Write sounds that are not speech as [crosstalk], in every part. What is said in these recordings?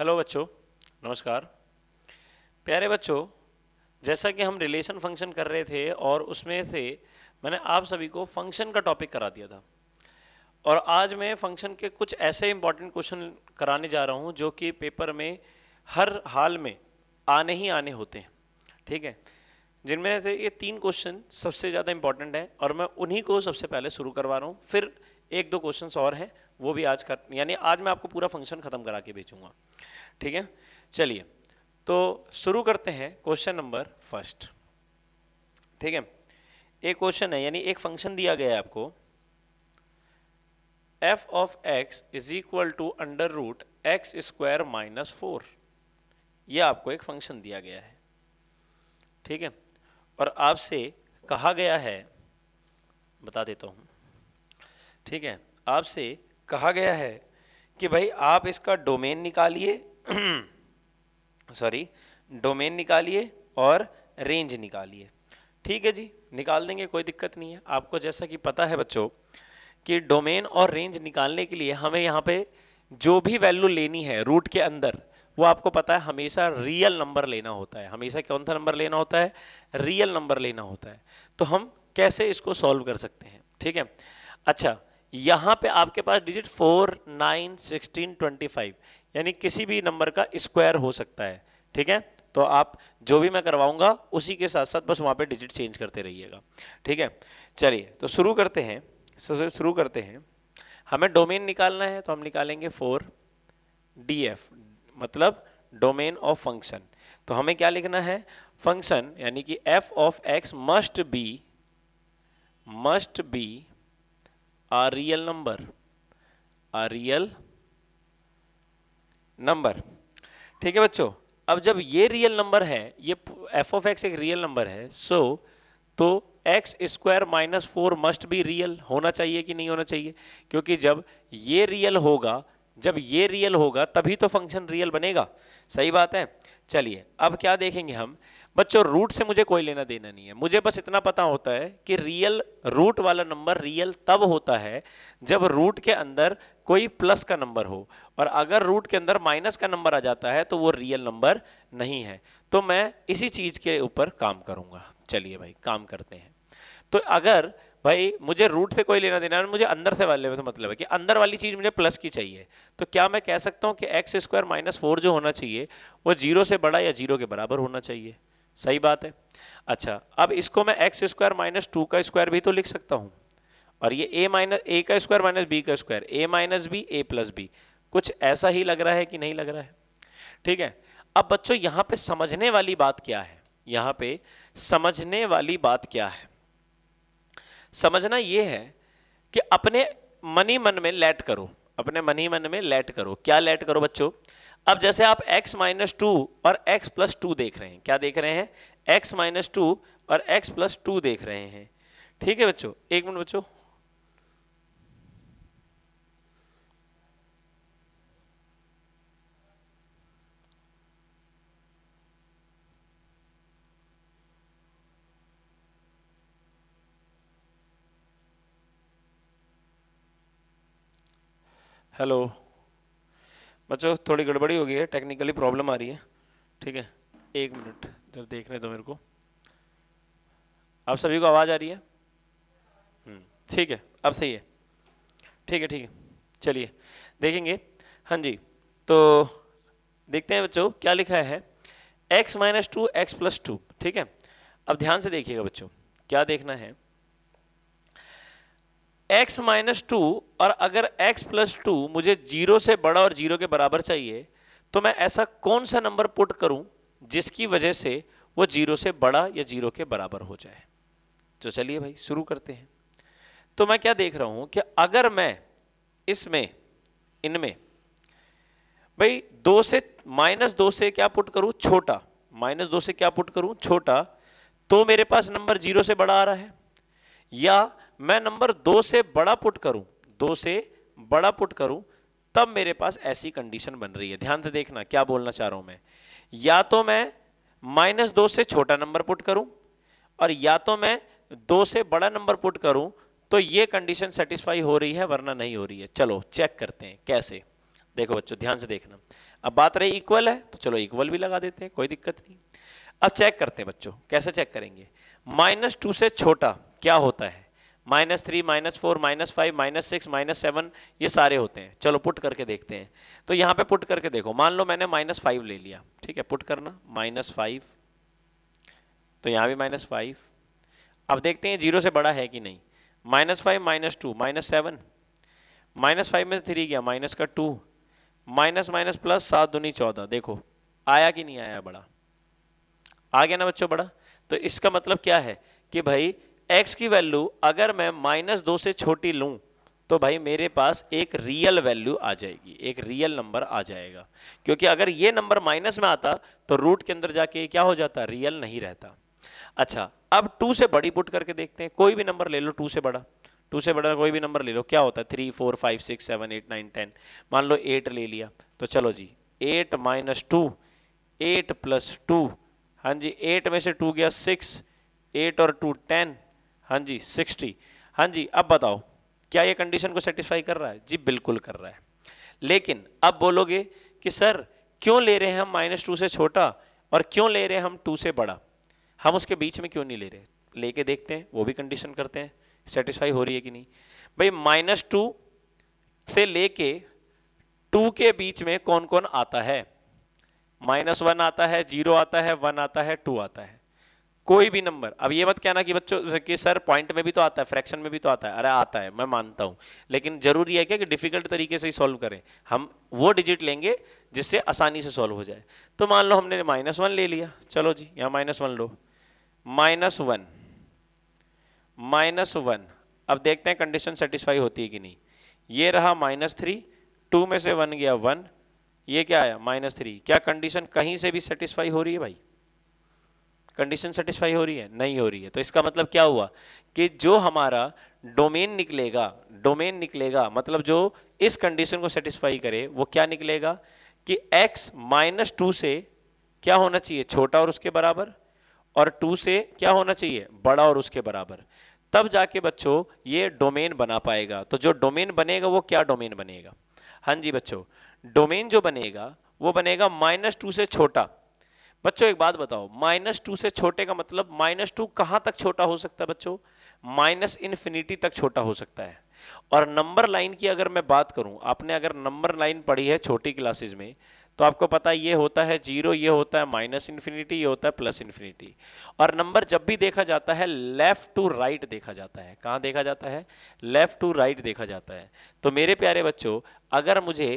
Hello बच्चों नमस्कार प्यारे बच्चों जैसा कि हम रिलेशन फंक्शन कर रहे थे और उसमें से मैंने आप सभी को फंक्शन का टॉपिक करा दिया था और आज मैं फंक्शन के कुछ ऐसे इंपॉर्टेंट क्वेश्चन कराने जा रहा हूं जो कि पेपर में हर हाल में आने ही आने होते हैं ठीक है जिनमें से ये तीन क्वेश्चन सबसे ज़्यादा इंपॉर्टेंट है और मैं उन्हीं को सबसे पहले शुरू करवा रहा हूँ फिर एक दो क्वेश्चन और हैं वो भी आज कर यानी आज मैं आपको पूरा फंक्शन खत्म करा के बेचूंगा ठीक है चलिए तो शुरू करते हैं क्वेश्चन नंबर फर्स्ट ठीक है एक क्वेश्चन है यानी एक फंक्शन दिया गया है आपको F of x is equal to under root X square minus four यह आपको एक फंक्शन दिया गया है ठीक है और आपसे कहा गया है बता देता हूं ठीक है आपसे कहा गया है कि भाई आप इसका डोमेन निकालिए सॉरी [clears throat] डोमेन निकालिए और रेंज निकालिए ठीक है जी निकाल देंगे कोई दिक्कत नहीं है आपको जैसा कि पता है बच्चों कि डोमेन और रेंज निकालने के लिए हमें यहाँ पे जो भी वैल्यू लेनी है रूट के अंदर वो आपको पता है हमेशा रियल नंबर लेना होता है हमेशा कौन सा नंबर लेना होता है रियल नंबर लेना होता है तो हम कैसे इसको सॉल्व कर सकते हैं ठीक है अच्छा यहां पे आपके पास digit four nine sixteen twenty five यानी किसी भी नंबर का स्क्वायर हो सकता है ठीक है तो आप जो भी मैं करवाऊंगा उसी के साथ साथ बस वहां पे डिजिट चेंज करते रहिएगा ठीक है चलिए तो शुरू करते हैं शुरू करते हैं हमें डोमेन निकालना है तो हम निकालेंगे फोर डी एफ मतलब डोमेन ऑफ फंक्शन तो हमें क्या लिखना है फंक्शन यानी कि F of X must be must be a real number a real number ठीक है बच्चों अब जब ये रियल नंबर है ये एफ ऑफ एक्स एक रियल नंबर है सो so, तो X square minus four must भी रियल होना चाहिए कि नहीं होना चाहिए क्योंकि जब ये रियल होगा जब ये रियल होगा तभी तो फंक्शन रियल बनेगा सही बात है चलिए अब क्या देखेंगे हम बच्चों रूट से मुझे कोई लेना देना नहीं है मुझे बस इतना पता होता है कि रियल रूट वाला नंबर रियल तब होता है जब रूट के अंदर कोई प्लस का नंबर हो और अगर रूट के अंदर माइनस का नंबर आ जाता है तो वो रियल नंबर नहीं है तो मैं इसी चीज के ऊपर काम करूंगा चलिए भाई काम करते हैं तो अगर भाई मुझे रूट से कोई लेना देना है मुझे अंदर से वाले में तो मतलब है कि अंदर वाली चीज मुझे प्लस की चाहिए तो क्या मैं कह सकता हूं कि एक्स स्क्वायर माइनस फोर जो होना चाहिए वो जीरो से बड़ा या जीरो के बराबर होना चाहिए सही बात है अच्छा अब इसको मैं एक्स स्क्वायर माइनस टू का स्क्वायर भी तो लिख सकता हूं और ये ए माइनस ए का स्क्वायर माइनस बी का square A minus B A plus B कुछ ऐसा ही लग रहा है कि नहीं लग रहा है ठीक है अब बच्चों यहां पे समझने वाली बात क्या है यहां पे समझने वाली बात क्या है समझना ये है कि अपने मनी मन में लेट करो अपने मनी मन में लेट करो क्या लेट करो बच्चों अब जैसे आप x माइनस टू और x प्लस टू देख रहे हैं क्या देख रहे हैं x माइनस टू और x प्लस टू देख रहे हैं ठीक है बच्चों एक मिनट बच्चों हेलो बच्चों थोड़ी गड़बड़ी हो गई है टेक्निकली प्रॉब्लम आ रही है ठीक है एक मिनट इधर देखने दो मेरे को आप सभी को आवाज़ आ रही है हम्म, ठीक है अब सही है ठीक है ठीक है चलिए देखेंगे हाँ जी तो देखते हैं बच्चों क्या लिखा है x minus two X plus two ठीक है अब ध्यान से देखिएगा बच्चों क्या देखना है x माइनस टू और अगर x प्लस टू मुझे जीरो से बड़ा और जीरो के बराबर चाहिए तो मैं ऐसा कौन सा नंबर पुट करूं जिसकी वजह से वो जीरो से बड़ा या जीरो के बराबर हो जाए तो चलिए भाई शुरू करते हैं तो मैं क्या देख रहा हूं कि अगर मैं इसमें इनमें भाई दो से माइनस दो से क्या पुट करूं छोटा माइनस दो से क्या पुट करूं छोटा तो मेरे पास नंबर जीरो से बड़ा आ रहा है या मैं नंबर दो से बड़ा पुट करूं दो से बड़ा पुट करूं तब मेरे पास ऐसी कंडीशन बन रही है ध्यान से देखना क्या बोलना चाह रहा हूं मैं या तो मैं माइनस दो से छोटा नंबर पुट करूं और या तो मैं दो से बड़ा नंबर पुट करूं तो ये कंडीशन सेटिस्फाई हो रही है वरना नहीं हो रही है चलो चेक करते हैं कैसे देखो बच्चों ध्यान से देखना अब बात रही इक्वल है तो चलो इक्वल भी लगा देते हैं कोई दिक्कत नहीं अब चेक करते हैं बच्चों कैसे चेक करेंगे माइनस टू से छोटा क्या होता है minus three minus four minus five minus six minus seven ये सारे होते हैं चलो पुट करके देखते हैं तो यहाँ पे पुट करके देखो मान लो मैंने माइनस फाइव ले लिया ठीक है पुट करना माइनस फाइव तो यहां भी माइनस फाइव अब देखते हैं जीरो से बड़ा है कि नहीं minus five minus two minus seven minus five में थ्री गया माइनस का टू माइनस माइनस प्लस सात दुनी चौदह देखो आया कि नहीं आया बड़ा आ गया ना बच्चों बड़ा तो इसका मतलब क्या है कि भाई एक्स की वैल्यू अगर मैं माइनस दो से छोटी लू तो भाई मेरे पास एक रियल वैल्यू आ जाएगी एक रियल नंबर आ जाएगा क्योंकि अगर ये नंबर माइनस में आता तो रूट के अंदर जाके क्या हो जाता रियल नहीं रहता अच्छा अब टू से बड़ी पुट करके देखते हैं कोई भी नंबर ले लो टू से बड़ा टू से बड़ा कोई भी नंबर ले लो क्या होता है three four five six seven eight nine ten मान लो एट ले लिया तो चलो जी eight minus two eight plus two हाँ जी एट में से टू गया सिक्स एट और टू टेन हाँ जी सिक्सटी हाँ जी अब बताओ क्या ये कंडीशन को सेटिस्फाई कर रहा है जी बिल्कुल कर रहा है लेकिन अब बोलोगे कि सर क्यों ले रहे हैं हम माइनस टू से छोटा और क्यों ले रहे हैं हम टू से बड़ा हम उसके बीच में क्यों नहीं ले रहे लेके देखते हैं वो भी कंडीशन करते हैं सेटिस्फाई हो रही है कि नहीं भाई माइनस टू से लेके टू के बीच में कौन कौन आता है माइनस वन आता है जीरो आता है वन आता है टू आता है कोई भी नंबर अब ये मत कहना कि बच्चों कि सर पॉइंट में भी तो आता है फ्रैक्शन में भी तो आता है अरे आता है मैं मानता हूं लेकिन जरूरी है क्या कि डिफिकल्ट तरीके से ही सॉल्व करें हम वो डिजिट लेंगे जिससे आसानी से सॉल्व हो जाए तो मान लो हमने माइनस वन ले लिया चलो जी यहां माइनस वन लो माइनस वन माइनस वन अब देखते हैं कंडीशन सेटिस्फाई होती है कि नहीं ये रहा माइनस थ्री टू में से वन गया वन ये क्या आया माइनस थ्री क्या कंडीशन कहीं से भी सेटिस्फाई हो रही है भाई कंडीशन सेटिस्फाई हो रही है नहीं हो रही है तो इसका मतलब क्या हुआ कि जो हमारा डोमेन निकलेगा डोमेन निकलेगा मतलब जो इस कंडीशन को सेटिस्फाई करे वो क्या निकलेगा कि x माइनस टू से क्या होना चाहिए छोटा और उसके बराबर और टू से क्या होना चाहिए बड़ा और उसके बराबर तब जाके बच्चों ये डोमेन बना पाएगा तो जो डोमेन बनेगा वो क्या डोमेन बनेगा हाँ जी बच्चों डोमेन जो बनेगा वो बनेगा माइनस टू से छोटा बच्चों एक बात बताओ माइनस टू से छोटे का मतलब माइनस टू कहां तक छोटा हो सकता है बच्चों माइनस इन्फिनिटी तक छोटा हो सकता है और नंबर लाइन की अगर मैं बात करूं आपने अगर नंबर लाइन पढ़ी है छोटी क्लासेस में तो आपको पता है ये होता है जीरो ये होता है माइनस इन्फिनिटी ये होता है प्लस इन्फिनिटी और नंबर जब भी देखा जाता है लेफ्ट टू राइट देखा जाता है कहाँ देखा जाता है लेफ्ट टू राइट देखा जाता है तो मेरे प्यारे बच्चों अगर मुझे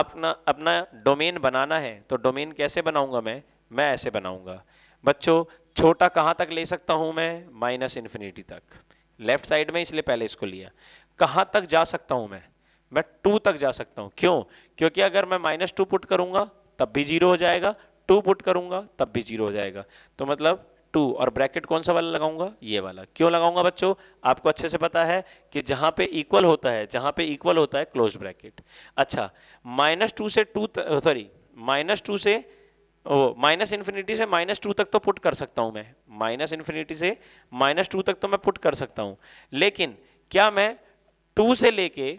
अपना अपना डोमेन बनाना है तो डोमेन कैसे बनाऊंगा मैं मैं ऐसे बनाऊंगा बच्चों छोटा कहां तक ले सकता हूं मैं माइनस इन्फिनिटी तक लेफ्ट साइड में इसलिए पहले इसको लिया कहां तक जा सकता हूं मैं मैं टू तक जा सकता हूं क्यों क्योंकि अगर मैं माइनस टू पुट करूंगा तब भी जीरो हो जाएगा टू पुट करूंगा तब भी जीरो हो जाएगा तो मतलब टू और ब्रैकेट कौन सा वाला लगाऊंगा ये वाला क्यों लगाऊंगा बच्चों आपको अच्छे से पता है कि जहां पे इक्वल होता है जहां पे इक्वल होता है क्लोज ब्रैकेट अच्छा माइनस टू से टू सॉरी माइनस टू से माइनस इन्फिनिटी से माइनस टू तक तो पुट कर सकता हूं मैं माइनस इन्फिनिटी से माइनस टू तक तो मैं पुट कर सकता हूं लेकिन क्या मैं टू से लेके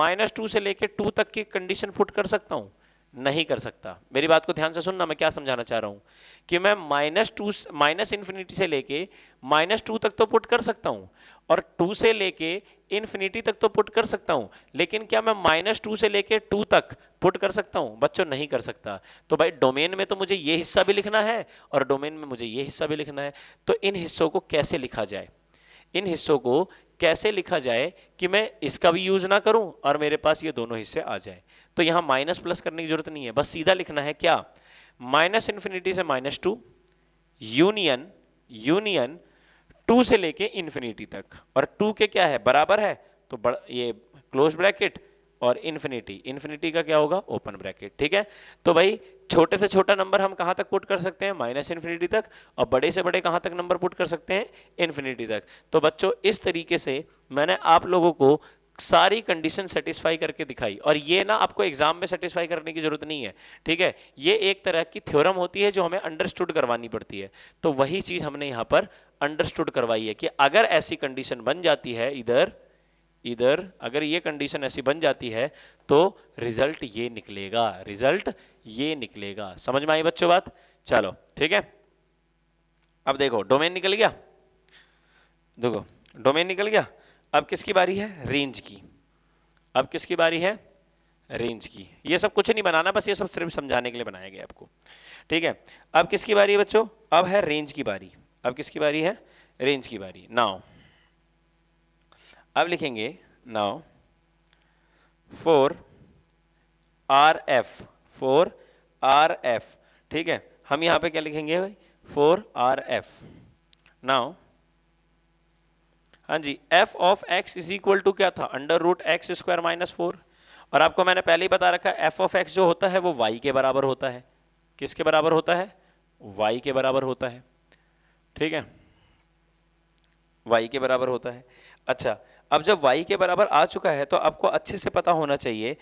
माइनस टू से लेके टू तक की कंडीशन पुट कर सकता हूं नहीं कर सकता मेरी बात को ध्यान से सुनना मैं क्या समझाना चाह रहा हूं कि मैं माइनस टू माइनस इन्फिनिटी से लेके माइनस टू तक तो पुट कर सकता हूं और टू से लेके इन्फिनिटी तक तो पुट कर सकता हूं लेकिन क्या मैं माइनस टू से लेके टू तक पुट कर सकता हूं बच्चों नहीं कर सकता तो भाई डोमेन में तो मुझे ये हिस्सा भी लिखना है और डोमेन में मुझे ये हिस्सा भी लिखना है तो इन हिस्सों को कैसे लिखा जाए इन हिस्सों को कैसे लिखा जाए कि मैं इसका भी यूज ना करूं और मेरे पास ये दोनों हिस्से आ जाए तो यहां माइनस प्लस करने की जरूरत नहीं है बस सीधा लिखना है क्या माइनस इंफिनिटी से minus two union union two से लेके इंफिनिटी तक और टू के क्या है बराबर है तो ये क्लोज ब्रैकेट और इन्फिनिटी इन्फिनिटी का क्या होगा ओपन ब्रैकेट ठीक है तो भाई छोटे से छोटा नंबर हम कहां तक पुट कर सकते हैं माइनस इन्फिनिटी तक और बड़े से बड़े कहां तक नंबर पुट कर सकते हैं इन्फिनिटी तक तो बच्चों इस तरीके से मैंने आप लोगों को सारी कंडीशन सेटिस्फाई करके दिखाई और ये ना आपको एग्जाम में सेटिस्फाई करने की जरूरत नहीं है ठीक है ये एक तरह की थ्योरम होती है जो हमें अंडरस्टूड करवानी पड़ती है तो वही चीज हमने यहां पर अंडरस्टूड करवाई है कि अगर ऐसी कंडीशन बन जाती है इधर इधर अगर ये कंडीशन ऐसी बन जाती है तो रिजल्ट ये निकलेगा रिजल्ट ये निकलेगा समझ में आई बच्चों बात चलो ठीक है अब देखो डोमेन निकल गया देखो डोमेन निकल गया अब किसकी बारी है रेंज की अब किसकी बारी है रेंज की ये सब कुछ नहीं बनाना बस ये सब सिर्फ समझाने के लिए बनाया गया आपको ठीक है अब किसकी बारी है बच्चों अब है रेंज की बारी अब किसकी बारी है रेंज की बारी नाउ अब लिखेंगे now for R F for R F ठीक है हम यहां पे क्या लिखेंगे भाई फोर आर एफ नाउ हाँ जी F of x is equal to क्या था under root X square minus four और आपको मैंने पहले ही बता रखा एफ ऑफ एक्स जो होता है वो वाई के बराबर होता है किसके बराबर होता है वाई के बराबर होता है ठीक है वाई के बराबर होता है अच्छा अब जब y के बराबर आ चुका है तो आपको अच्छे से पता होना चाहिए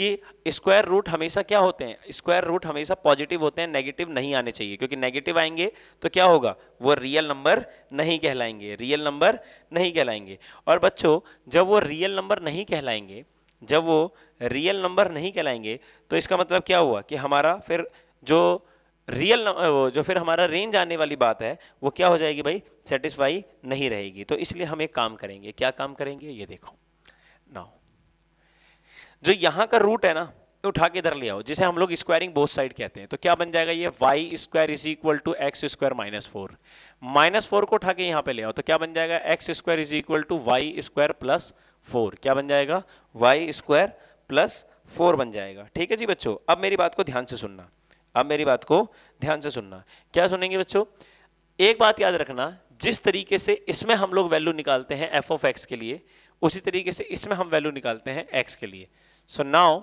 कि स्क्वायर रूट हमेशा क्या होते हैं स्क्वायर रूट हमेशा पॉजिटिव होते हैं नेगेटिव नहीं आने चाहिए क्योंकि नेगेटिव आएंगे तो क्या होगा वो रियल नंबर नहीं कहलाएंगे रियल नंबर नहीं कहलाएंगे और बच्चों जब वो रियल नंबर नहीं कहलाएंगे जब वो रियल नंबर नहीं कहलाएंगे तो इसका मतलब क्या हुआ कि हमारा फिर जो रियल जो फिर हमारा रेंज आने वाली बात है वो क्या हो जाएगी भाई सेटिस्फाई नहीं रहेगी तो इसलिए हम एक काम करेंगे क्या काम करेंगे ये देखो नाउ जो यहां का रूट है ना उठा के इधर ले आओ जिसे हम लोग स्क्वायरिंग बोथ साइड कहते हैं तो क्या बन जाएगा ये Y square is equal to X square minus four minus four को उठा के यहां पे ले आओ तो क्या बन जाएगा X square is equal to Y square plus four क्या बन जाएगा वाई स्क्वायर प्लस फोर बन जाएगा ठीक है जी बच्चों अब मेरी बात को ध्यान से सुनना अब मेरी बात को ध्यान से सुनना क्या सुनेंगे बच्चों एक बात याद रखना जिस तरीके से इसमें हम लोग वैल्यू निकालते हैं एफ ऑफ एक्स के लिए उसी तरीके से इसमें हम वैल्यू निकालते हैं एक्स के लिए सो नाउ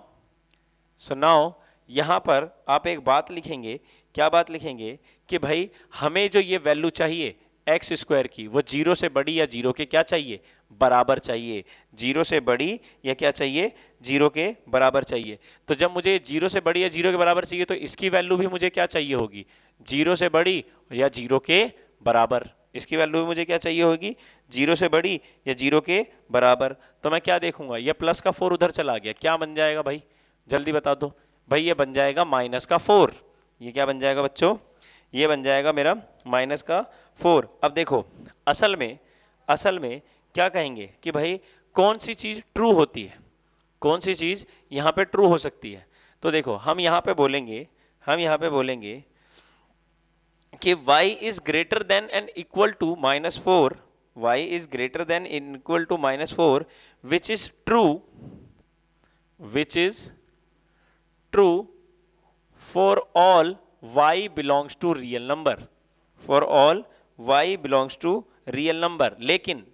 सो नाउ यहां पर आप एक बात लिखेंगे क्या बात लिखेंगे कि भाई हमें जो ये वैल्यू चाहिए एक्स स्क्वायर की वो जीरो से बड़ी या जीरो के क्या चाहिए बराबर चाहिए जीरो से बड़ी या क्या चाहिए जीरो के बराबर चाहिए तो जब मुझे जीरो से बड़ी या जीरो के बराबर चाहिए तो इसकी वैल्यू भी मुझे क्या चाहिए होगी जीरो से बड़ी या जीरो के बराबर इसकी वैल्यू भी मुझे क्या चाहिए होगी जीरो से बड़ी या जीरो के बराबर तो मैं क्या देखूंगा यह प्लस का फोर उधर चला गया क्या बन जाएगा भाई जल्दी बता दो भाई ये बन जाएगा माइनस का फोर ये क्या बन जाएगा बच्चों ये बन जाएगा मेरा माइनस का फोर अब देखो असल में असल में क्या कहेंगे कि भाई कौन सी चीज ट्रू होती है कौन सी चीज यहां पे ट्रू हो सकती है तो देखो हम यहां पे बोलेंगे हम यहां पे बोलेंगे कि y is greater than and equal to minus four Y is greater than equal to minus four which is true which is true for all y belongs to real number for all y belongs to real number लेकिन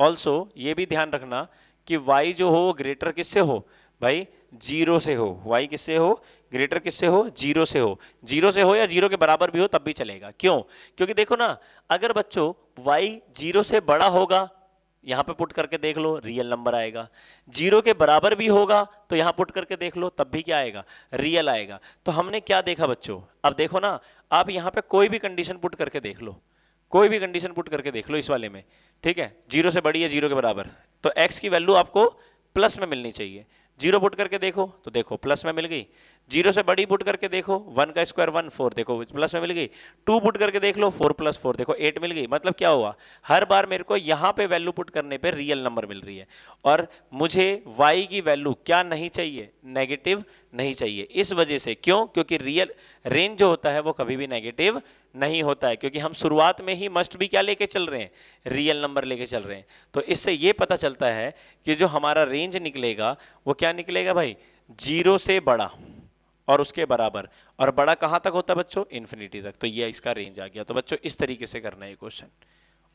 also ये भी ध्यान रखना कि y जो हो greater किससे हो भाई जीरो से हो y किससे हो ग्रेटर किससे हो जीरो से हो जीरो से हो या जीरो के बराबर भी हो तब भी चलेगा क्यों क्योंकि देखो ना अगर बच्चों y जीरो से बड़ा होगा यहां पे पुट करके देख लो रियल नंबर आएगा जीरो के बराबर भी होगा तो यहां पुट करके देख लो तब भी क्या आएगा रियल आएगा तो हमने क्या देखा बच्चों अब देखो ना आप यहां पे कोई भी कंडीशन पुट करके देख लो कोई भी कंडीशन पुट करके देख लो इस वाले में ठीक है जीरो से बड़ी है जीरो के बराबर तो एक्स की वैल्यू आपको प्लस में मिलनी चाहिए जीरो पुट करके देखो तो देखो प्लस में मिल गई जीरो से बड़ी पुट करके देखो वन का स्क्वायर वन फोर देखो प्लस में मिल गई टू पुट करके देख लो फोर प्लस फोर देखो एट मिल गई मतलब क्या हुआ हर बार मेरे को यहां पे वैल्यू पुट करने पे रियल नंबर मिल रही है और मुझे वाई की वैल्यू क्या नहीं चाहिए नेगेटिव नहीं चाहिए इस वजह से क्यों क्योंकि रियल रेंज जो होता है वो कभी भी नेगेटिव नहीं होता है क्योंकि हम शुरुआत में ही मस्ट भी क्या लेके चल रहे हैं रियल नंबर लेके चल रहे हैं तो इससे ये पता चलता है कि जो हमारा रेंज निकलेगा वो क्या निकलेगा भाई जीरो से बड़ा और उसके बराबर और बड़ा कहां तक होता है बच्चों इन्फिनिटी तक तो ये इसका रेंज आ गया तो बच्चों इस तरीके से करना है क्वेश्चन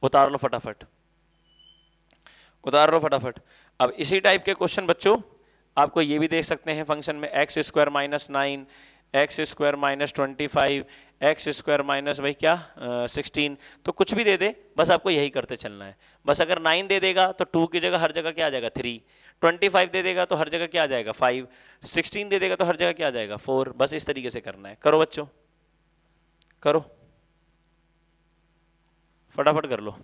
उतार लो फटाफट उतार लो फटाफट अब इसी टाइप के क्वेश्चन बच्चों आपको ये भी देख सकते हैं फंक्शन में X square minus nine X square minus twenty five X square minus भाई क्या सिक्सटीन तो कुछ भी दे दे बस आपको यही करते चलना है बस अगर नाइन दे देगा तो टू की जगह हर जगह क्या आ जाएगा थ्री ट्वेंटी फाइव दे देगा तो हर जगह क्या आ जाएगा फाइव सिक्सटीन दे देगा तो हर जगह क्या आ जाएगा फोर बस इस तरीके से करना है करो बच्चों करो फटाफट कर लो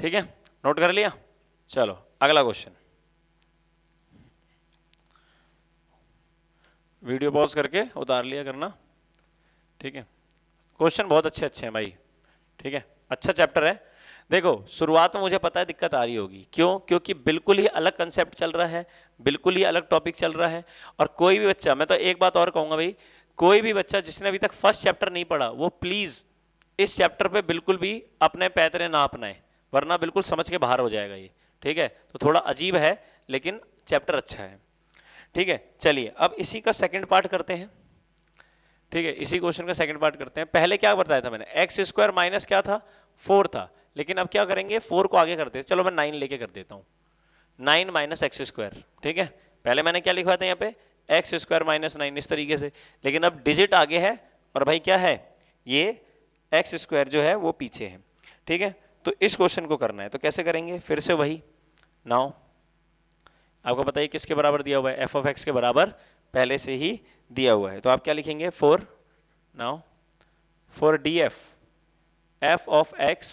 ठीक है नोट कर लिया चलो अगला क्वेश्चन वीडियो पॉज करके उतार लिया करना ठीक है क्वेश्चन बहुत अच्छे अच्छे हैं भाई ठीक है अच्छा चैप्टर है देखो शुरुआत में मुझे पता है दिक्कत आ रही होगी क्यों क्योंकि बिल्कुल ही अलग कंसेप्ट चल रहा है बिल्कुल ही अलग टॉपिक चल रहा है और कोई भी बच्चा मैं तो एक बात और कहूंगा भाई कोई भी बच्चा जिसने अभी तक फर्स्ट चैप्टर नहीं पढ़ा वो प्लीज इस चैप्टर पे बिल्कुल भी अपने पैतरे ना अपनाए वरना बिल्कुल समझ के बाहर हो जाएगा ये ठीक है तो थोड़ा अजीब है लेकिन चैप्टर अच्छा है ठीक है चलिए अब इसी का सेकंड पार्ट करते हैं ठीक है इसी क्वेश्चन का सेकंड पार्ट करते हैं पहले क्या बताया था मैंने एक्स स्क्वायर माइनस क्या था फोर था लेकिन अब क्या करेंगे फोर को आगे करते हैं चलो मैं नाइन लेके कर देता हूँ नाइन माइनस एक्स स्क्वायर ठीक है पहले मैंने क्या लिखवाया था यहाँ पे एक्स स्क्वायर माइनस नाइन इस तरीके से लेकिन अब डिजिट आगे है और भाई क्या है ये एक्स स्क्वायर जो है वो पीछे है ठीक है तो इस क्वेश्चन को करना है तो कैसे करेंगे फिर से वही नाउ आपको पता ही किसके बराबर दिया हुआ है एफ ऑफ एक्स के बराबर पहले से ही दिया हुआ है तो आप क्या लिखेंगे for now for D F F of X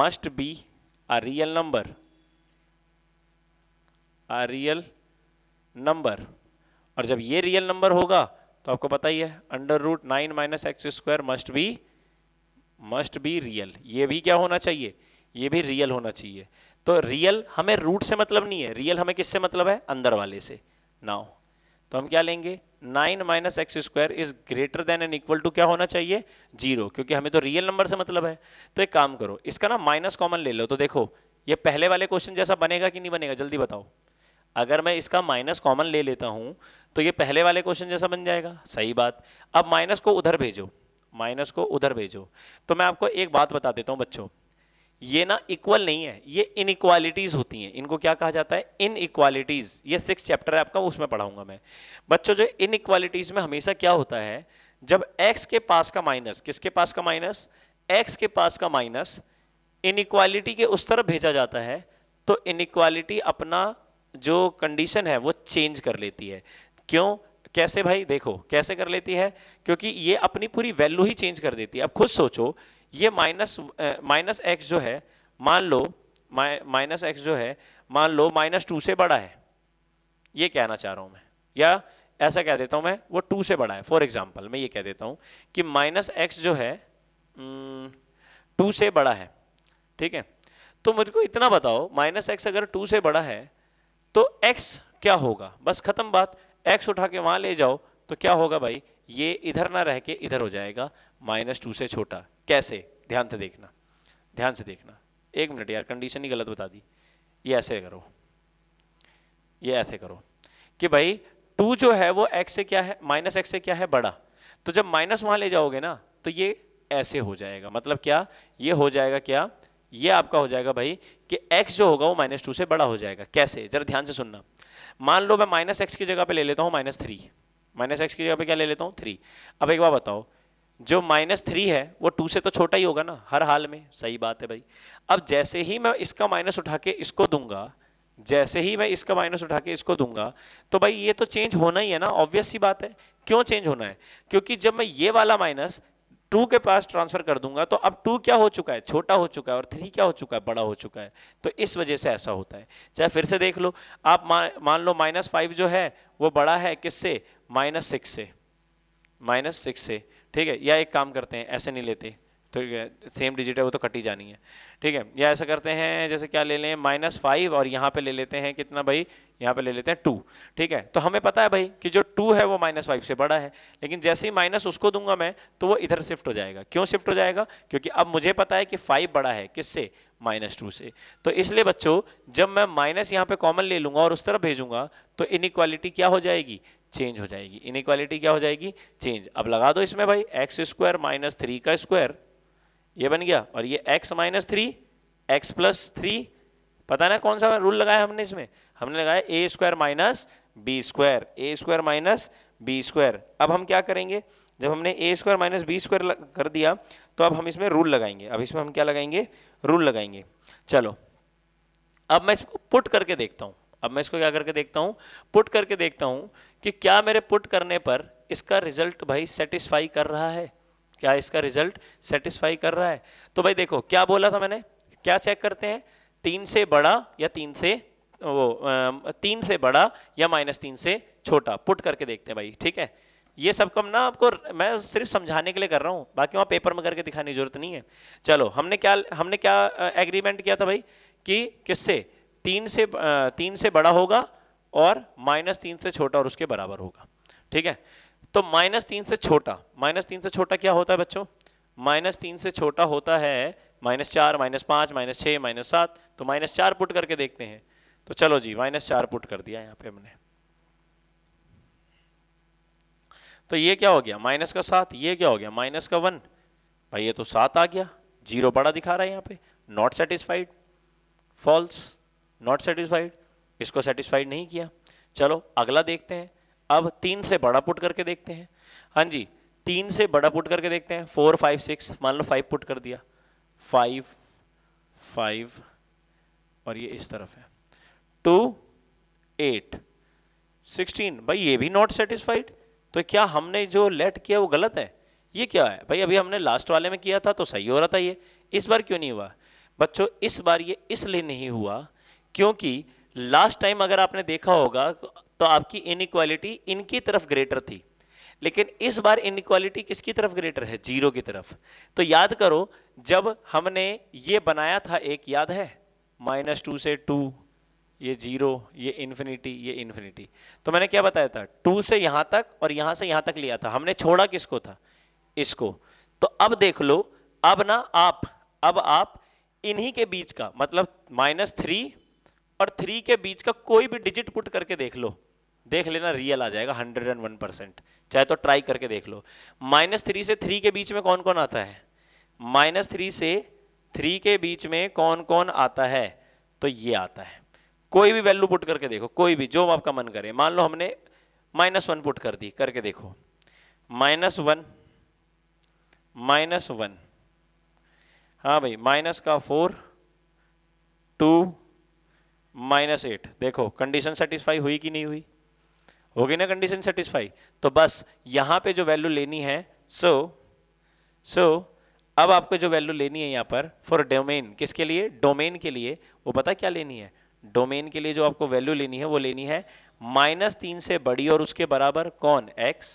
must be a real number a real number और जब ये रियल नंबर होगा तो आपको पता ही है under root nine minus x square must be must be real ये भी क्या होना चाहिए ये भी रियल होना चाहिए तो रियल हमें रूट से मतलब नहीं है रियल हमें किससे मतलब है अंदर वाले से नाउ तो हम क्या लेंगे nine minus x square is greater than and equal to क्या होना चाहिए जीरो क्योंकि हमें तो रियल नंबर से मतलब है तो एक काम करो इसका ना माइनस कॉमन ले लो तो देखो ये पहले वाले क्वेश्चन जैसा बनेगा कि नहीं बनेगा जल्दी बताओ अगर मैं इसका माइनस कॉमन ले लेता हूं तो ये पहले वाले क्वेश्चन जैसा बन जाएगा सही बात अब माइनस को उधर भेजो माइनस को उधर भेजो तो मैं आपको एक बात बता देता हूं बच्चों ये ना इक्वल नहीं है ये इनइक्वालिटीज होती हैं इनको क्या कहा जाता है इनइक्वालिटीज ये सिक्स चैप्टर है आपका उसमें पढ़ाऊंगा मैं बच्चों जो इनइक्वालिटीज में हमेशा क्या होता है जब एक्स के पास का माइनस किसके पास का माइनस एक्स के पास का माइनस इनइक्वालिटी के उस तरफ भेजा जाता है तो इनइक्वालिटी अपना जो कंडीशन है वो चेंज कर लेती है क्यों कैसे भाई देखो कैसे कर लेती है क्योंकि ये अपनी पूरी वैल्यू ही चेंज कर देती है अब खुद सोचो ये माइनस माइनस एक्स जो है मान लो माइनस एक्स जो है मान लो माइनस टू से बड़ा है ये कहना चाह रहा हूं मैं या ऐसा कह देता हूं मैं वो टू से बड़ा है फॉर एग्जाम्पल मैं ये कह देता हूं कि माइनस एक्स जो है टू हम्म, से बड़ा है ठीक है तो मुझको इतना बताओ माइनस एक्स अगर टू से बड़ा है तो एक्स क्या होगा बस खत्म बात एक्स उठा के वहां ले जाओ तो क्या होगा भाई ये इधर ना रह के इधर हो जाएगा माइनस टू से छोटा कैसे ध्यान से देखना ध्यान से देखना एक मिनट यार कंडीशन ही गलत बता दी ये ऐसे करो ये ऐसे करो कि भाई टू जो है वो एक्स से क्या है माइनस एक्स से क्या है बड़ा तो जब माइनस वहां ले जाओगे ना तो ये ऐसे हो जाएगा मतलब क्या ये हो जाएगा क्या ये आपका हो जाएगा भाई कि एक्स जो होगा वो माइनस टू से बड़ा हो जाएगा कैसे जरा ध्यान से सुनना मान लो मैं माइनस एक्स की जगह पे ले लेता हूँ माइनस थ्री माइनस एक्स की जगह पे क्या ले लेता हूँ थ्री अब एक बार बताओ जो माइनस थ्री है वो टू से तो छोटा ही होगा ना हर हाल में सही बात है भाई अब जैसे ही मैं इसका माइनस उठा के इसको दूंगा जैसे ही मैं इसका माइनस उठा के इसको दूंगा तो भाई ये तो चेंज होना ही है ना ऑब्वियस ही बात है क्यों चेंज होना है क्योंकि जब मैं ये वाला माइनस टू के पास ट्रांसफर कर दूंगा तो अब टू क्या हो चुका है छोटा हो चुका है और थ्री क्या हो चुका है बड़ा हो चुका है तो इस वजह से ऐसा होता है चाहे फिर से देख लो आप मान लो माइनस फाइव जो है वो बड़ा है किससे माइनस सिक्स से माइनस सिक्स से ठीक है या एक काम करते हैं ऐसे नहीं लेते तो सेम डिजिट है वो तो कटी जानी है ठीक है या ऐसा करते हैं जैसे क्या ले लें माइनस फाइव और यहाँ पे ले लेते हैं कितना भाई यहाँ पे ले लेते हैं टू ठीक है तो हमें पता है भाई कि जो टू है वो माइनस फाइव से बड़ा है लेकिन जैसे ही माइनस उसको दूंगा मैं तो वो इधर शिफ्ट हो जाएगा क्यों शिफ्ट हो जाएगा क्योंकि अब मुझे पता है कि फाइव बड़ा है किससे माइनस टू से तो इसलिए बच्चों जब मैं माइनस यहाँ पे कॉमन ले लूंगा और उस तरफ भेजूंगा तो इन क्या हो जाएगी चेंज हो जाएगी इन क्या हो जाएगी चेंज अब लगा दो इसमें भाई एक्स स्क्वायर माइनस थ्री का स्क्वायर ये बन गया और ये X minus three x plus three पता ना कौन सा रूल लगाया हमने इसमें हमने लगाया A square minus B square A square minus B square अब हम क्या करेंगे जब हमने A square minus B square कर दिया तो अब हम इसमें रूल लगाएंगे अब इसमें हम क्या लगाएंगे रूल लगाएंगे चलो अब मैं इसको पुट करके देखता हूं अब मैं इसको क्या करके देखता हूं पुट करके देखता हूं कि क्या मेरे पुट करने पर इसका रिजल्ट भाई सेटिस्फाई कर रहा है क्या इसका रिजल्ट सेटिस्फाई कर रहा है तो भाई देखो क्या बोला था मैंने क्या चेक करते हैं तीन से बड़ा या तीन से वो तीन से बड़ा या माइनस तीन से छोटा पुट करके देखते हैं भाई ठीक है ये सब कम ना आपको मैं सिर्फ समझाने के लिए कर रहा हूं बाकी वहां पेपर में करके दिखाने की जरूरत नहीं है चलो हमने क्या हमने क्या एग्रीमेंट किया था भाई कि किससे तीन से तीन से बड़ा होगा और माइनस तीन से छोटा और उसके बराबर होगा ठीक है तो माइनस तीन से छोटा माइनस तीन से छोटा क्या होता है बच्चों माइनस तीन से छोटा होता है माइनस चार माइनस पांच माइनस छह माइनस सात तो माइनस चार पुट करके देखते हैं तो चलो जी माइनस चार पुट कर दिया यहाँ पे हमने तो ये क्या हो गया माइनस का सात ये क्या हो गया माइनस का वन भाई ये तो सात आ गया जीरो बड़ा दिखा रहा है यहाँ पे not satisfied false not satisfied इसको सेटिस्फाइड नहीं किया चलो अगला देखते हैं अब तीन से बड़ा पुट करके देखते हैं हाँ जी तीन से बड़ा पुट करके देखते हैं फोर फाइव सिक्स मान लो फाइव पुट कर दिया फाइव फाइव और ये इस तरफ है टू एट सिक्सटीन भाई ये भी नॉट सेटिस्फाइड तो क्या हमने जो लेट किया वो गलत है ये क्या है भाई अभी हमने लास्ट वाले में किया था तो सही हो रहा था ये इस बार क्यों नहीं हुआ बच्चों इस बार ये इसलिए नहीं हुआ क्योंकि लास्ट टाइम अगर आपने देखा होगा तो आपकी इनइक्वालिटी इनकी तरफ ग्रेटर थी लेकिन इस बार इनक्वालिटी किसकी तरफ ग्रेटर है जीरो की तरफ तो याद करो जब हमने ये बनाया था एक याद है माइनस टू से टू ये जीरो ये इन्फिनिटी ये इन्फिनिटी तो मैंने क्या बताया था टू से यहां तक और यहां से यहां तक लिया था हमने छोड़ा किसको था इसको तो अब देख लो अब ना आप अब आप इन्हीं के बीच का मतलब माइनस थ्री और थ्री के बीच का कोई भी डिजिट पुट करके देख लो देख लेना रियल आ जाएगा हंड्रेड एंड वन परसेंट चाहे तो ट्राई करके देख लो माइनस थ्री से थ्री के बीच में कौन कौन आता है माइनस थ्री से थ्री के बीच में कौन कौन आता है तो ये आता है कोई भी वैल्यू पुट करके देखो कोई भी जो आपका मन करे मान लो हमने माइनस वन पुट कर दी करके देखो माइनस वन माइनस वन हाँ भाई माइनस का फोर टू माइनस एट देखो कंडीशन सेटिस्फाई हुई कि नहीं हुई हो गई ना कंडीशन सेटिस्फाई तो बस यहां पे जो वैल्यू लेनी है सो so, सो so, अब आपको जो वैल्यू लेनी है यहाँ पर फॉर डोमेन किसके लिए डोमेन के लिए वो पता क्या लेनी है डोमेन के लिए जो आपको वैल्यू लेनी है वो लेनी है माइनस तीन से बड़ी और उसके बराबर कौन एक्स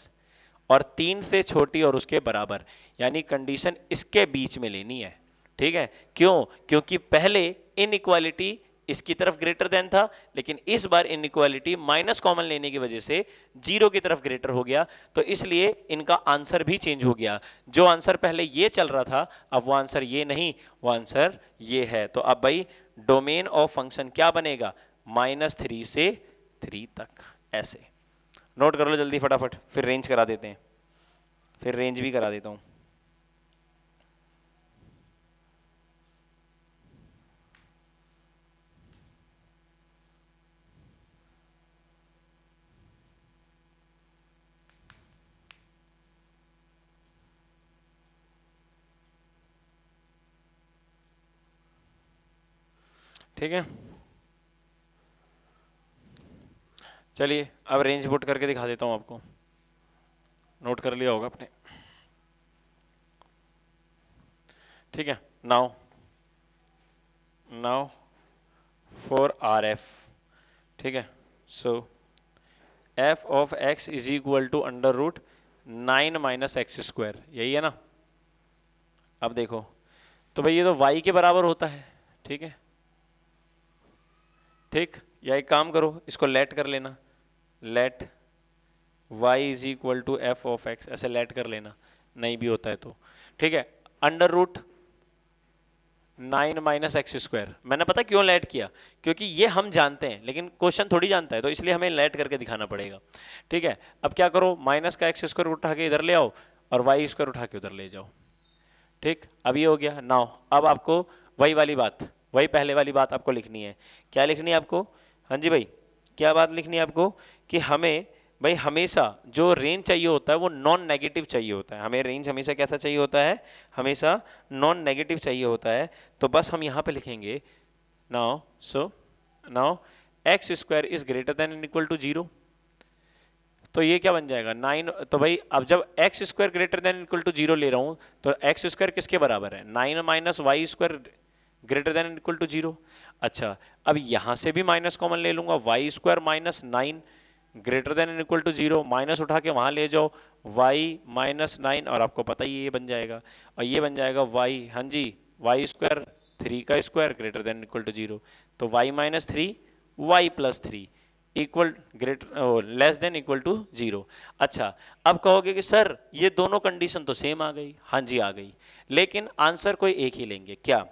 और तीन से छोटी और उसके बराबर यानी कंडीशन इसके बीच में लेनी है ठीक है क्यों क्योंकि पहले इनइक्वालिटी इसकी तरफ ग्रेटर देन था लेकिन इस बार इनक्वालिटी माइनस कॉमन लेने की वजह से जीरो की तरफ ग्रेटर हो गया तो इसलिए इनका आंसर भी चेंज हो गया जो आंसर पहले ये चल रहा था अब वो आंसर ये नहीं वो आंसर ये है तो अब भाई डोमेन ऑफ फंक्शन क्या बनेगा माइनस थ्री से थ्री तक ऐसे नोट कर लो जल्दी फटाफट फिर रेंज करा देते हैं फिर रेंज भी करा देता हूं ठीक है चलिए अब रेंज बुट करके दिखा देता हूं आपको नोट कर लिया होगा अपने ठीक है now now for are F ठीक है so F of x is equal to under root nine minus x square यही है ना अब देखो तो भाई ये तो y के बराबर होता है ठीक है ठीक या एक काम करो इसको लेट कर लेना let y is equal to F of X ऐसे लेट कर लेना नहीं भी होता है तो ठीक है under root nine minus x square मैंने पता क्यों लेट किया क्योंकि ये हम जानते हैं लेकिन क्वेश्चन थोड़ी जानता है तो इसलिए हमें लेट करके दिखाना पड़ेगा ठीक है अब क्या करो माइनस का एक्स स्क्वायर उठा के इधर ले आओ और वाई स्क्वायर उठा के उधर ले जाओ ठीक अब ये हो गया नाउ अब आपको वही वाली बात वही पहले वाली बात आपको लिखनी है क्या लिखनी है आपको हाँ जी भाई क्या बात लिखनी है आपको कि हमें भाई हमेशा जो रेंज चाहिए होता है वो नॉन नेगेटिव चाहिए होता है हमें रेंज हमेशा कैसा चाहिए होता है हमेशा नॉन नेगेटिव चाहिए होता है तो बस हम यहाँ पे लिखेंगे now so now X square is greater than and equal to zero तो ये क्या बन जाएगा नाइन तो भाई अब जब X square greater than equal to zero ले रहा हूं तो एक्स स्क्वायर किसके बराबर है nine minus Y square greater than equal to zero अच्छा अब यहां से भी माइनस कॉमन ले लूंगा Y square minus nine greater than equal to zero minus उठा के वहां ले जाओ वाई माइनस नाइन और आपको पता ही ये बन जाएगा और ये बन जाएगा वाई हाँ जी वाई स्क्वायर थ्री का square greater than equal to zero तो Y minus three Y plus three equal greater less than equal to zero अच्छा अब कहोगे कि सर ये दोनों कंडीशन तो सेम आ गई हाँ जी आ गई लेकिन आंसर कोई एक ही लेंगे क्या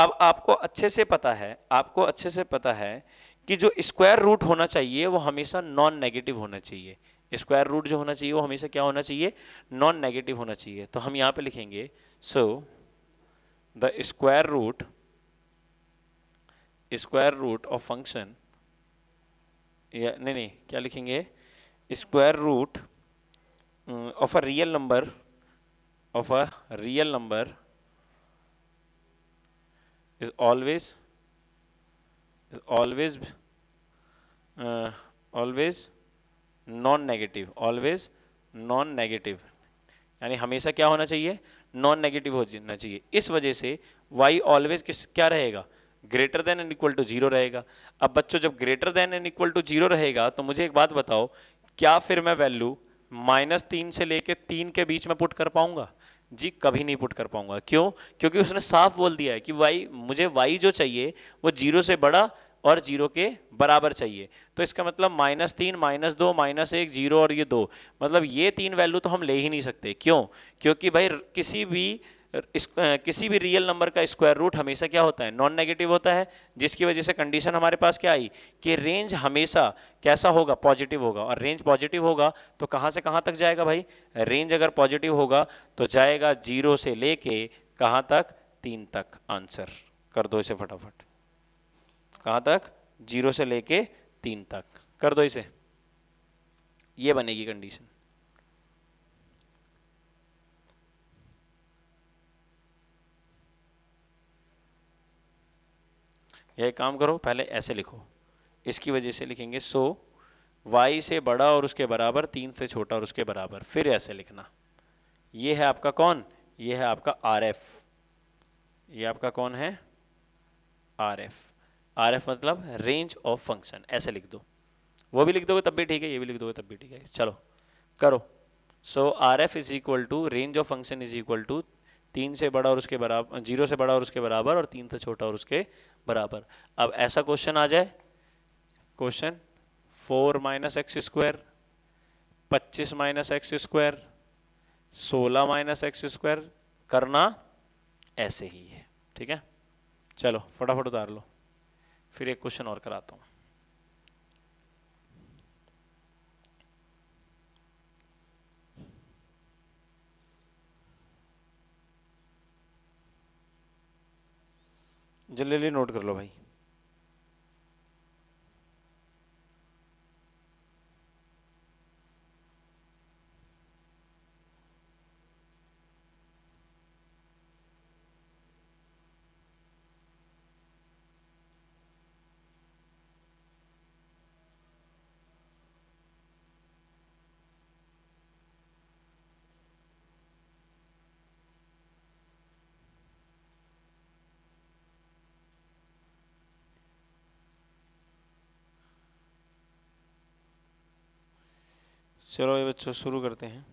अब आपको अच्छे से पता है आपको अच्छे से पता है कि जो स्क्वायर रूट होना चाहिए वो हमेशा नॉन नेगेटिव होना चाहिए स्क्वायर रूट जो होना चाहिए वो हमेशा क्या होना चाहिए नॉन नेगेटिव होना चाहिए तो हम यहां पे लिखेंगे so the square root square root of function या नहीं नहीं क्या लिखेंगे square root of a real number of a real number is always is always uh, always non-negative. Always non-negative. यानी हमेशा क्या होना चाहिए नॉन नेगेटिव होना चाहिए इस वजह से y ऑलवेज किस क्या रहेगा greater than and equal to zero रहेगा अब बच्चों जब greater than and equal to zero रहेगा तो मुझे एक बात बताओ क्या फिर मैं वैल्यू माइनस तीन से लेके तीन के बीच में पुट कर पाऊंगा जी कभी नहीं पुट कर पाऊंगा क्यों क्योंकि उसने साफ बोल दिया है कि वाई मुझे वाई जो चाहिए वो जीरो से बड़ा और जीरो के बराबर चाहिए तो इसका मतलब माइनस तीन माइनस दो माइनस एक जीरो और ये दो मतलब ये तीन वैल्यू तो हम ले ही नहीं सकते क्यों क्योंकि भाई किसी भी किसी भी रियल नंबर का स्क्वायर रूट हमेशा क्या होता है नॉन नेगेटिव होता है जिसकी वजह से कंडीशन हमारे पास क्या आई कि रेंज हमेशा कैसा होगा पॉजिटिव होगा और रेंज पॉजिटिव होगा तो कहां से कहां तक जाएगा भाई रेंज अगर पॉजिटिव होगा तो जाएगा जीरो से लेके कहां तक तीन तक आंसर कर दो इसे फटाफट कहां तक जीरो से लेके तीन तक कर दो इसे ये बनेगी कंडीशन यह काम करो पहले ऐसे लिखो इसकी वजह से लिखेंगे सो y से बड़ा और उसके बराबर तीन से छोटा और उसके बराबर फिर ऐसे लिखना ये है आपका कौन ये है आपका आर एफ ये आपका कौन है आर एफ आर एफ मतलब रेंज ऑफ फंक्शन ऐसे लिख दो वो भी लिख दोगे तब भी ठीक है ये भी लिख दोगे तब भी ठीक है चलो करो so R F is equal to range of function is equal to तीन से बड़ा और उसके बराबर जीरो से बड़ा और उसके बराबर और तीन से छोटा और उसके बराबर अब ऐसा क्वेश्चन आ जाए question four minus x square पच्चीस माइनस एक्स स्क्वायर सोलह माइनस एक्स स्क्वायर करना ऐसे ही है ठीक है चलो फटाफट उतार लो फिर एक क्वेश्चन और कराता हूं जनरली नोट कर लो भाई चलो ये बच्चों शुरू करते हैं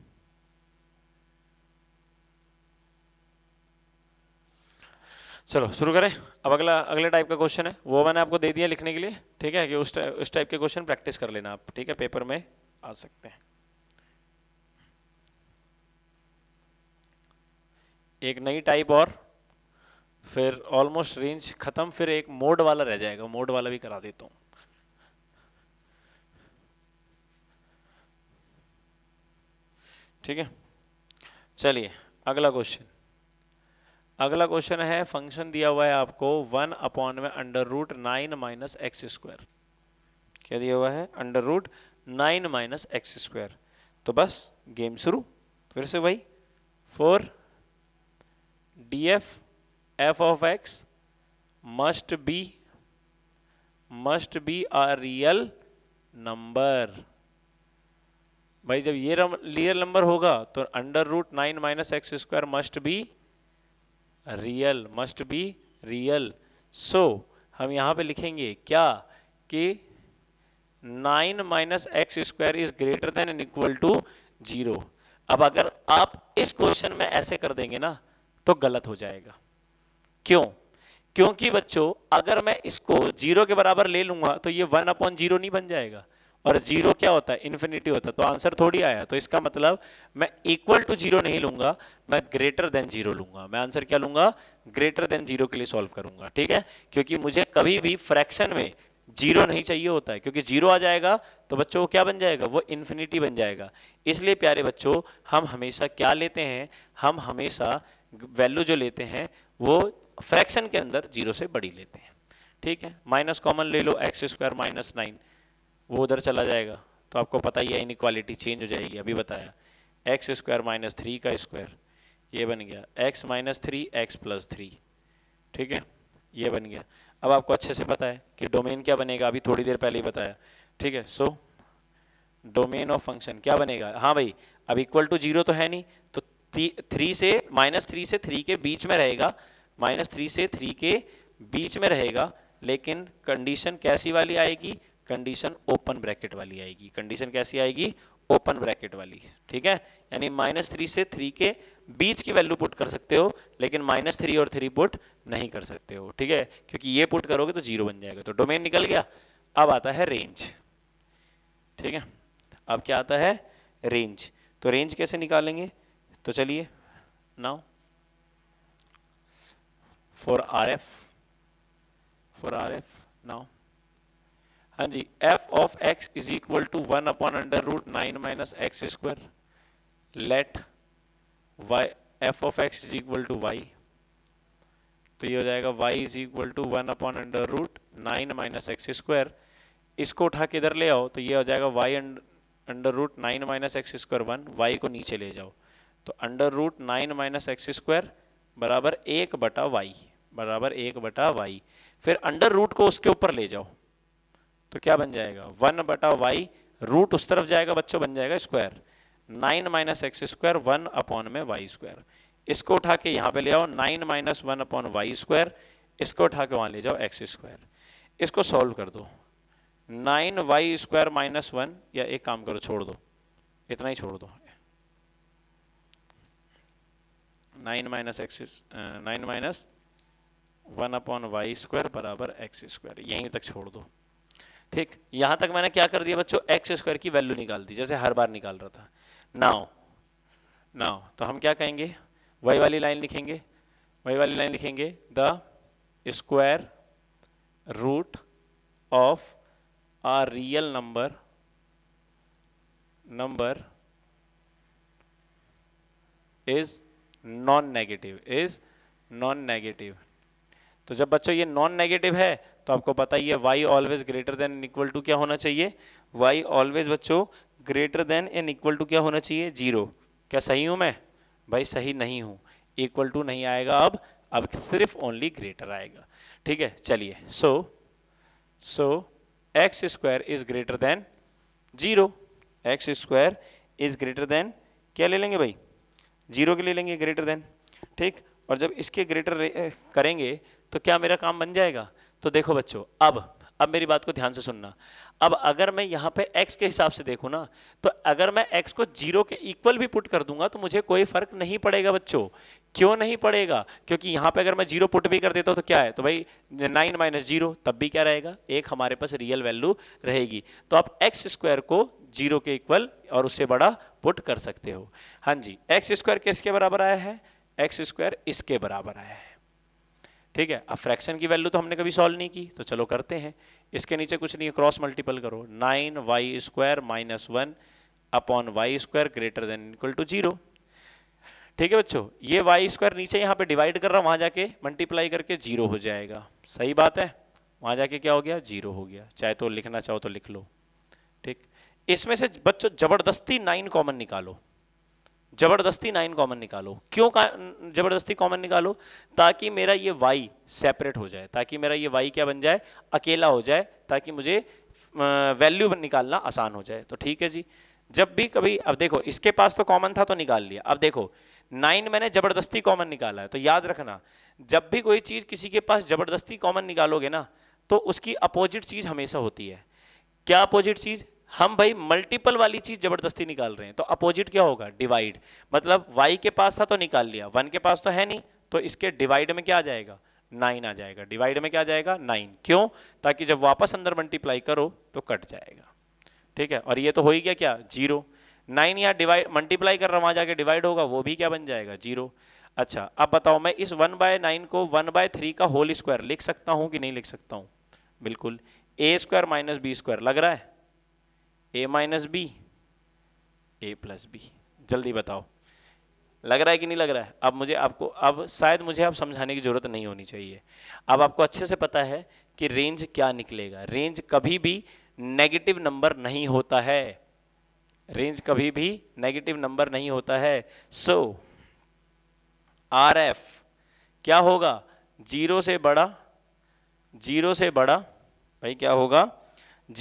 चलो शुरू करें अब अगला अगले टाइप का क्वेश्चन है वो मैंने आपको दे दिया लिखने के लिए ठीक है कि उस टा, उस टाइप के क्वेश्चन प्रैक्टिस कर लेना आप ठीक है पेपर में आ सकते हैं एक नई टाइप और फिर ऑलमोस्ट रेंज खत्म फिर एक मोड वाला रह जाएगा मोड वाला भी करा देता हूं ठीक है चलिए अगला क्वेश्चन अगला क्वेश्चन है फंक्शन दिया हुआ है आपको वन अपॉन में under root nine minus x square क्या दिया हुआ है under root nine minus x square तो बस गेम शुरू फिर से वही for D F F of X must be must be a real number भाई जब ये रियल नंबर होगा तो under root nine minus x square must be real must be real so हम यहाँ पे लिखेंगे क्या कि nine minus x square is greater than and equal to zero अब अगर आप इस क्वेश्चन में ऐसे कर देंगे ना तो गलत हो जाएगा क्यों क्योंकि बच्चों अगर मैं इसको जीरो के बराबर ले लूंगा तो ये वन अपॉन जीरो नहीं बन जाएगा और जीरो क्या होता है इन्फिनिटी होता है तो आंसर थोड़ी आया तो इसका मतलब मैं इक्वल टू जीरो नहीं लूंगा मैं ग्रेटर देन जीरो लूंगा मैं आंसर क्या लूंगा ग्रेटर देन जीरो के लिए सॉल्व करूंगा ठीक है क्योंकि मुझे कभी भी फ्रैक्शन में जीरो नहीं चाहिए होता है क्योंकि जीरो आ जाएगा तो बच्चों क्या बन जाएगा वो इन्फिनिटी बन जाएगा इसलिए प्यारे बच्चों हम हमेशा क्या लेते हैं हम हमेशा वैल्यू जो लेते हैं वो फ्रैक्शन के अंदर जीरो से बड़ी लेते हैं ठीक है माइनस कॉमन ले लो एक्स स्क्वायर माइनस नाइन वो उधर चला जाएगा तो आपको पता ही है इक्वालिटी चेंज हो जाएगी अभी बताया एक्स स्क्वायर माइनस थ्री का स्क्वायर ये बन गया x minus three x plus three ठीक है ये बन गया अब आपको अच्छे से पता है कि डोमेन क्या बनेगा अभी थोड़ी देर पहले ही बताया ठीक है सो डोमेन ऑफ फंक्शन क्या बनेगा हाँ भाई अब इक्वल टू जीरो तो है नहीं तो थ्री से माइनस थ्री से थ्री के बीच में रहेगा माइनस थ्री से थ्री के बीच में रहेगा लेकिन कंडीशन कैसी वाली आएगी कंडीशन ओपन ब्रैकेट वाली आएगी कंडीशन कैसी आएगी ओपन ब्रैकेट वाली ठीक है यानी माइनस थ्री से थ्री के बीच की वैल्यू पुट कर सकते हो लेकिन माइनस थ्री और थ्री पुट नहीं कर सकते हो ठीक है क्योंकि ये पुट करोगे तो जीरो बन जाएगा तो डोमेन निकल गया अब आता है रेंज ठीक है अब क्या आता है रेंज तो रेंज कैसे निकालेंगे तो चलिए now for are f for R F now हाँ जी F of x is equal to one upon under root nine minus x square let y f of x is equal to y तो ये हो जाएगा y is equal to one upon under root nine minus x square इसको उठा के इधर ले आओ तो ये हो जाएगा y under root nine minus x square one y को नीचे ले जाओ तो under root nine minus x square बराबर एक बटा वाई बराबर एक बटा वाई फिर अंडर रूट को उसके ऊपर ले जाओ तो क्या बन जाएगा वन बटा वाई रूट उस तरफ जाएगा बच्चों बन जाएगा square nine minus x square one upon में वाई स्क्वायर इसको उठा के यहाँ पे ले आओ nine minus one upon y square इसको उठा के वहां ले जाओ एक्स स्क्वायर इसको सॉल्व कर दो nine y square minus one या एक काम करो छोड़ दो इतना ही छोड़ दो nine minus x nine minus one upon y square बराबर एक्स स्क्वायर यहीं तक छोड़ दो ठीक यहां तक मैंने क्या कर दिया बच्चों एक्स स्क्वायर की वैल्यू निकाल दी जैसे हर बार निकाल रहा था नाउ नाउ तो हम क्या कहेंगे वही वाली लाइन लिखेंगे वही वाली लाइन लिखेंगे the square root of a real number number is non negative is non negative तो जब बच्चों ये नॉन नेगेटिव है तो आपको पता ही है y always greater than and equal to क्या होना चाहिए y ऑलवेज बच्चों greater than and equal to क्या होना चाहिए जीरो क्या सही हूं मैं भाई सही नहीं हूं इक्वल टू नहीं आएगा अब अब सिर्फ ओनली ग्रेटर आएगा ठीक है चलिए so so x square is greater than zero x square is greater than क्या ले लेंगे भाई जीरो के ले लेंगे ग्रेटर देन ठीक और जब इसके ग्रेटर करेंगे तो क्या मेरा काम बन जाएगा तो देखो बच्चों अब अब मेरी बात को ध्यान से सुनना अब अगर मैं यहां पे x के हिसाब से देखू ना तो अगर मैं x को जीरो के इक्वल भी पुट कर दूंगा तो मुझे कोई फर्क नहीं पड़ेगा बच्चों क्यों नहीं पड़ेगा क्योंकि यहां पे अगर मैं जीरो पुट भी कर देता हूं तो क्या है तो भाई नाइन माइनस जीरो तब भी क्या रहेगा एक हमारे पास रियल वैल्यू रहेगी तो आप एक्स स्क्वायर को जीरो के इक्वल और उससे बड़ा पुट कर सकते हो हाँ जी एक्स स्क्वायर किसके बराबर आया है एक्स स्क्वायर इसके बराबर आया है ठीक है अब फ्रैक्शन की वैल्यू तो हमने कभी सॉल्व नहीं की तो चलो करते हैं इसके नीचे कुछ नहीं है क्रॉस मल्टीपल करो nine y square minus one upon y square greater than equal to zero ठीक है बच्चों ये वाई स्क्वायर नीचे यहाँ पे डिवाइड कर रहा हूं वहां जाके मल्टीप्लाई करके जीरो हो जाएगा सही बात है वहां जाके क्या हो गया जीरो हो गया चाहे तो लिखना चाहो तो लिख लो ठीक इसमें से बच्चों जबरदस्ती नाइन कॉमन निकालो जबरदस्ती नाइन कॉमन निकालो क्यों जबरदस्ती कॉमन निकालो ताकि मेरा ये वाई सेपरेट हो जाए ताकि मेरा ये वाई क्या बन जाए अकेला हो जाए ताकि मुझे वैल्यू निकालना आसान हो जाए तो ठीक है जी जब भी कभी अब देखो इसके पास तो कॉमन था तो निकाल लिया अब देखो नाइन मैंने जबरदस्ती कॉमन निकाला है तो याद रखना जब भी कोई चीज किसी के पास जबरदस्ती कॉमन निकालोगे ना तो उसकी अपोजिट चीज हमेशा होती है क्या अपोजिट चीज हम भाई मल्टीपल वाली चीज जबरदस्ती निकाल रहे हैं तो अपोजिट क्या होगा डिवाइड मतलब वाई के पास था तो निकाल लिया वन के पास तो है नहीं तो इसके डिवाइड में क्या आ जाएगा नाइन आ जाएगा डिवाइड में क्या आ जाएगा नाइन क्यों ताकि जब वापस अंदर मल्टीप्लाई करो तो कट जाएगा ठीक है और ये तो हो ही गया क्या जीरो नाइन या डिवाइड मल्टीप्लाई कर रहा हूं वहां जाके डिवाइड होगा वो भी क्या बन जाएगा जीरो अच्छा अब बताओ मैं इस वन बाय नाइन को वन बाय थ्री का होल स्क्वायर लिख सकता हूं कि नहीं लिख सकता हूं बिल्कुल a square minus B square लग रहा है a minus B A plus b जल्दी बताओ लग रहा है कि नहीं लग रहा है अब मुझे आपको अब शायद मुझे आप समझाने की जरूरत नहीं होनी चाहिए अब आपको अच्छे से पता है कि रेंज क्या निकलेगा रेंज कभी भी नेगेटिव नंबर नहीं होता है रेंज कभी भी नेगेटिव नंबर नहीं होता है सो आर एफ क्या होगा जीरो से बड़ा जीरो से बड़ा भाई क्या होगा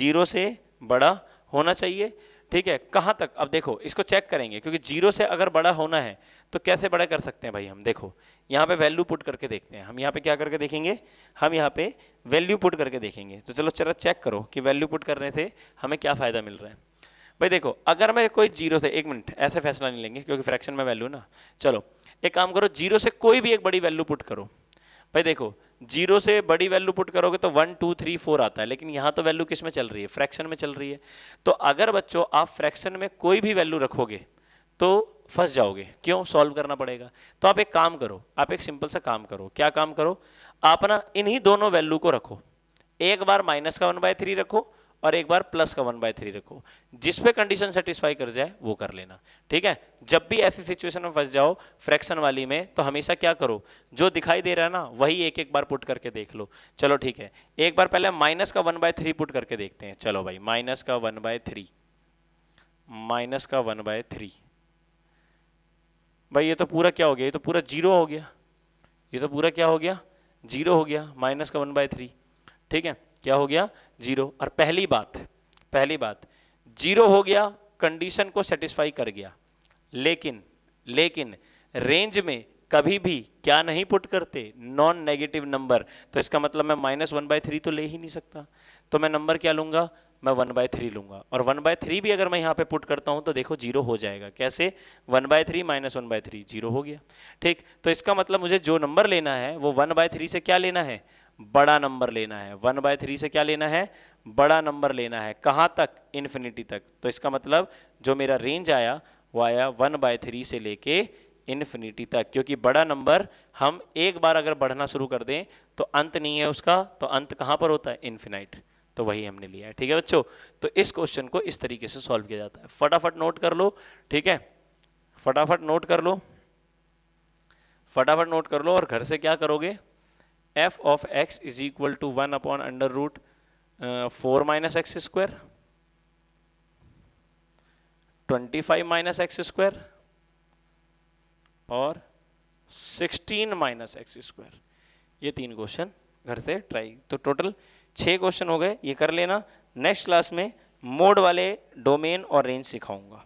जीरो से बड़ा होना चाहिए ठीक है कहां तक अब देखो इसको चेक करेंगे क्योंकि जीरो से अगर बड़ा होना है तो कैसे बड़ा कर सकते हैं भाई हम देखो यहाँ पे वैल्यू पुट करके देखते हैं हम यहाँ पे क्या करके देखेंगे हम यहाँ पे वैल्यू पुट करके देखेंगे तो चलो चलो चेक करो कि वैल्यू पुट करने से हमें क्या फायदा मिल रहा है भाई देखो अगर मैं कोई जीरो से एक मिनट ऐसे फैसला नहीं लेंगे क्योंकि फ्रैक्शन में वैल्यू ना चलो एक काम करो जीरो से कोई भी एक बड़ी वैल्यू पुट करो भाई देखो जीरो से बड़ी वैल्यू पुट करोगे तो वन टू थ्री फोर आता है लेकिन यहां तो वैल्यू किस में चल रही है फ्रैक्शन में चल रही है तो अगर बच्चों आप फ्रैक्शन में कोई भी वैल्यू रखोगे तो फंस जाओगे क्यों सॉल्व करना पड़ेगा तो आप एक काम करो आप एक सिंपल सा काम करो क्या काम करो आप ना इन्हीं दोनों वैल्यू को रखो एक बार माइनस का वन बाय थ्री रखो और एक बार प्लस का वन बाय थ्री रखो जिसपे कंडीशन सेटिस्फाई कर जाए वो कर लेना ठीक है जब भी ऐसी सिचुएशन में फंस जाओ फ्रैक्शन वाली में तो हमेशा क्या करो जो दिखाई दे रहा है ना वही एक एक बार पुट करके देख लो चलो ठीक है एक बार पहले माइनस का वन बाय थ्री पुट करके देखते हैं चलो भाई माइनस का वन बाय थ्री माइनस का वन बाय थ्री भाई ये तो पूरा क्या हो गया ये तो पूरा जीरो हो गया ये तो पूरा क्या हो गया जीरो हो गया माइनस का वन बाय थ्री ठीक है क्या हो गया जीरो और पहली बात पहली बात जीरो हो गया कंडीशन को सेटिस्फाई कर गया लेकिन लेकिन रेंज में कभी भी क्या नहीं पुट करते नॉन नेगेटिव नंबर तो इसका मतलब मैं माइनस वन बाय थ्री तो ले ही नहीं सकता तो मैं नंबर क्या लूंगा मैं वन बाय थ्री लूंगा और वन बाय थ्री भी अगर मैं यहां पे पुट करता हूं तो देखो जीरो हो जाएगा कैसे one by three minus one by three zero हो गया ठीक तो इसका मतलब मुझे जो नंबर लेना है वो वन बाय थ्री से क्या लेना है बड़ा नंबर लेना है वन बाय थ्री से क्या लेना है बड़ा नंबर लेना है कहां तक इन्फिनिटी तक तो इसका मतलब जो मेरा रेंज आया वो आया वन बाय थ्री से लेके इन्फिनिटी तक क्योंकि बड़ा नंबर हम एक बार अगर बढ़ना शुरू कर दें तो अंत नहीं है उसका तो अंत कहां पर होता है इन्फिनाइट तो वही हमने लिया है ठीक है बच्चों तो इस क्वेश्चन को इस तरीके से सॉल्व किया जाता है फटाफट नोट कर लो ठीक है फटाफट नोट कर लो फटाफट नोट कर लो और घर से क्या करोगे f of x is equal to one upon under root four minus x square twenty five minus x square और सिक्सटीन माइनस एक्स स्क्वायर ये तीन क्वेश्चन घर से ट्राई तो टोटल छह क्वेश्चन हो गए ये कर लेना नेक्स्ट क्लास में मोड वाले डोमेन और रेंज सिखाऊंगा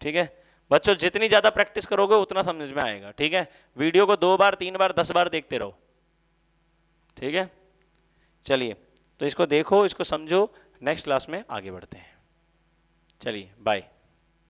ठीक है बच्चों जितनी ज्यादा प्रैक्टिस करोगे उतना समझ में आएगा ठीक है वीडियो को दो बार तीन बार दस बार देखते रहो ठीक है चलिए तो इसको देखो इसको समझो नेक्स्ट क्लास में आगे बढ़ते हैं चलिए बाय